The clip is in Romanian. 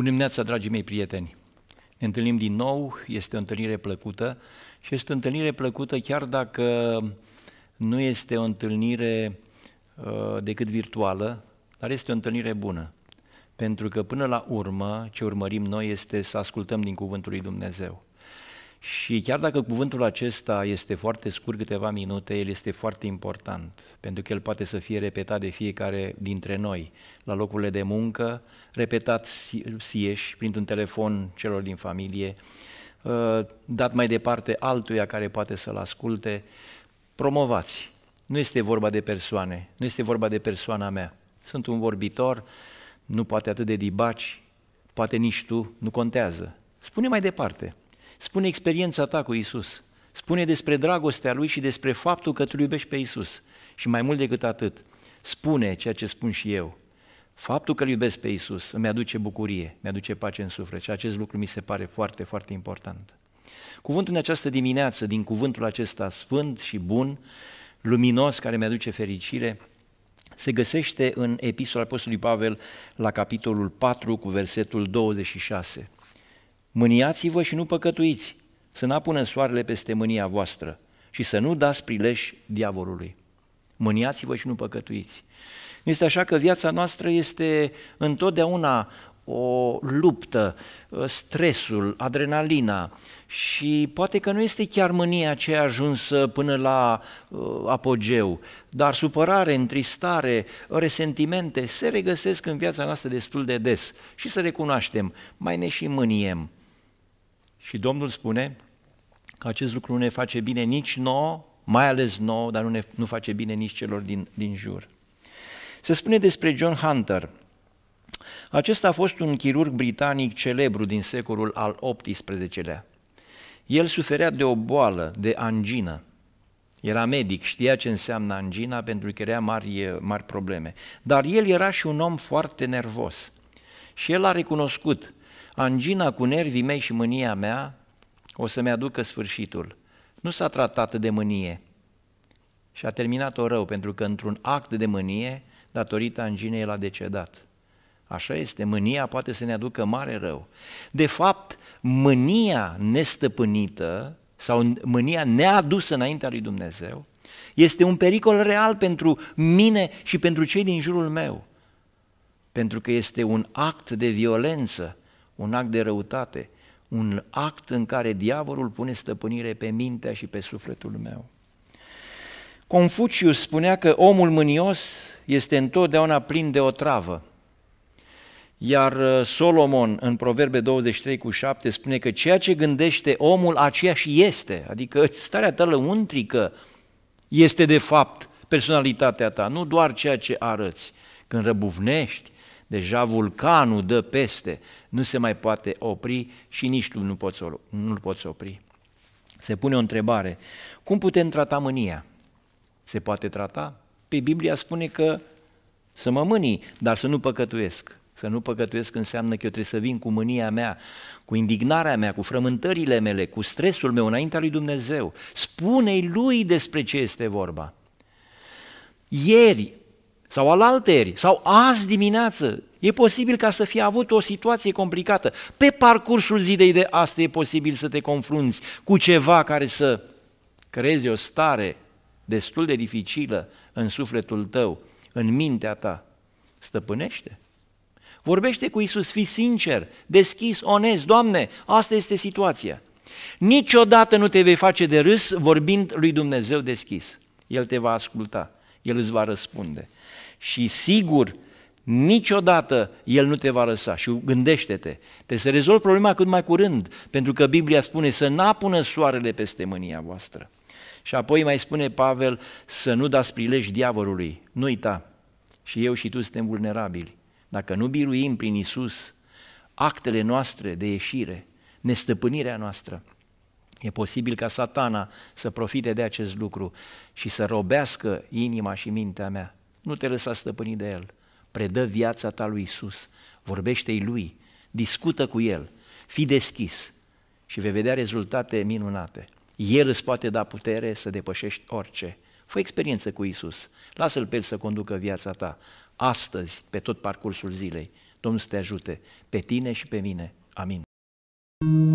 Bună dimineața, dragii mei prieteni! Ne întâlnim din nou, este o întâlnire plăcută și este o întâlnire plăcută chiar dacă nu este o întâlnire uh, decât virtuală, dar este o întâlnire bună. Pentru că până la urmă, ce urmărim noi este să ascultăm din Cuvântul lui Dumnezeu. Și chiar dacă cuvântul acesta este foarte scurt, câteva minute, el este foarte important, pentru că el poate să fie repetat de fiecare dintre noi, la locurile de muncă, repetat sieși, printr-un telefon celor din familie, uh, dat mai departe altuia care poate să-l asculte. Promovați! Nu este vorba de persoane, nu este vorba de persoana mea. Sunt un vorbitor, nu poate atât de dibaci, poate nici tu, nu contează. Spune mai departe. Spune experiența ta cu Isus. Spune despre dragostea Lui și despre faptul că tu iubești pe Isus. Și mai mult decât atât, spune ceea ce spun și eu. Faptul că îl iubesc pe Isus îmi aduce bucurie, mi aduce pace în suflet și acest lucru mi se pare foarte, foarte important. Cuvântul în această dimineață, din cuvântul acesta sfânt și bun, luminos, care mi-aduce fericire, se găsește în Epistola Apostolului Pavel la capitolul 4 cu versetul 26. Mâniați-vă și nu păcătuiți, să nu pună soarele peste mânia voastră și să nu dați prilej diavolului. Mâniați-vă și nu păcătuiți. Nu este așa că viața noastră este întotdeauna o luptă, stresul, adrenalina și poate că nu este chiar mânia a ajuns până la uh, apogeu, dar supărare, întristare, resentimente se regăsesc în viața noastră destul de des și să recunoaștem, mai ne și mâniem, și Domnul spune că acest lucru nu ne face bine nici nouă, mai ales nouă, dar nu, ne, nu face bine nici celor din, din jur. Se spune despre John Hunter. Acesta a fost un chirurg britanic celebru din secolul al XVIII-lea. El suferea de o boală, de angină. Era medic, știa ce înseamnă angina pentru că era mari, mari probleme. Dar el era și un om foarte nervos. Și el a recunoscut angina cu nervii mei și mânia mea o să-mi aducă sfârșitul. Nu s-a tratat de mânie și a terminat-o rău, pentru că într-un act de mânie, datorită anginei, el a decedat. Așa este, mânia poate să ne aducă mare rău. De fapt, mânia nestăpânită sau mânia neadusă înaintea lui Dumnezeu este un pericol real pentru mine și pentru cei din jurul meu. Pentru că este un act de violență un act de răutate, un act în care diavolul pune stăpânire pe mintea și pe sufletul meu. Confucius spunea că omul mânios este întotdeauna plin de o travă. Iar uh, Solomon, în Proverbe 23 cu 7, spune că ceea ce gândește omul, aceea și este. Adică starea ta lăuntrică este de fapt personalitatea ta, nu doar ceea ce arăți. Când răbuvnești, Deja vulcanul dă peste, nu se mai poate opri și nici tu nu poți, nu poți opri. Se pune o întrebare, cum putem trata mânia? Se poate trata? Pe Biblia spune că să mă mânii, dar să nu păcătuiesc. Să nu păcătuiesc înseamnă că eu trebuie să vin cu mânia mea, cu indignarea mea, cu frământările mele, cu stresul meu înaintea lui Dumnezeu. Spune-i lui despre ce este vorba. Ieri sau al alteri, sau azi dimineață. E posibil ca să fi avut o situație complicată. Pe parcursul zilei de astăzi e posibil să te confrunți cu ceva care să creeze o stare destul de dificilă în sufletul tău, în mintea ta. Stăpânește. Vorbește cu Isus, fii sincer, deschis, onest. Doamne, asta este situația. Niciodată nu te vei face de râs vorbind lui Dumnezeu deschis. El te va asculta. El îți va răspunde. Și sigur, niciodată El nu te va lăsa. Și gândește-te, trebuie să rezolvi problema cât mai curând, pentru că Biblia spune să n-apună soarele peste mânia voastră. Și apoi mai spune Pavel să nu dați prilej diavolului. Nu uita, și eu și tu suntem vulnerabili. Dacă nu biruim prin Isus actele noastre de ieșire, nestăpânirea noastră, E posibil ca satana să profite de acest lucru și să robească inima și mintea mea. Nu te lăsa stăpâni de el. Predă viața ta lui Isus, vorbește-i lui, discută cu el, fii deschis și vei vedea rezultate minunate. El îți poate da putere să depășești orice. Fă experiență cu Isus. Lasă-L pe El să conducă viața ta. Astăzi, pe tot parcursul zilei. Domnul să te ajute pe tine și pe mine. Amin.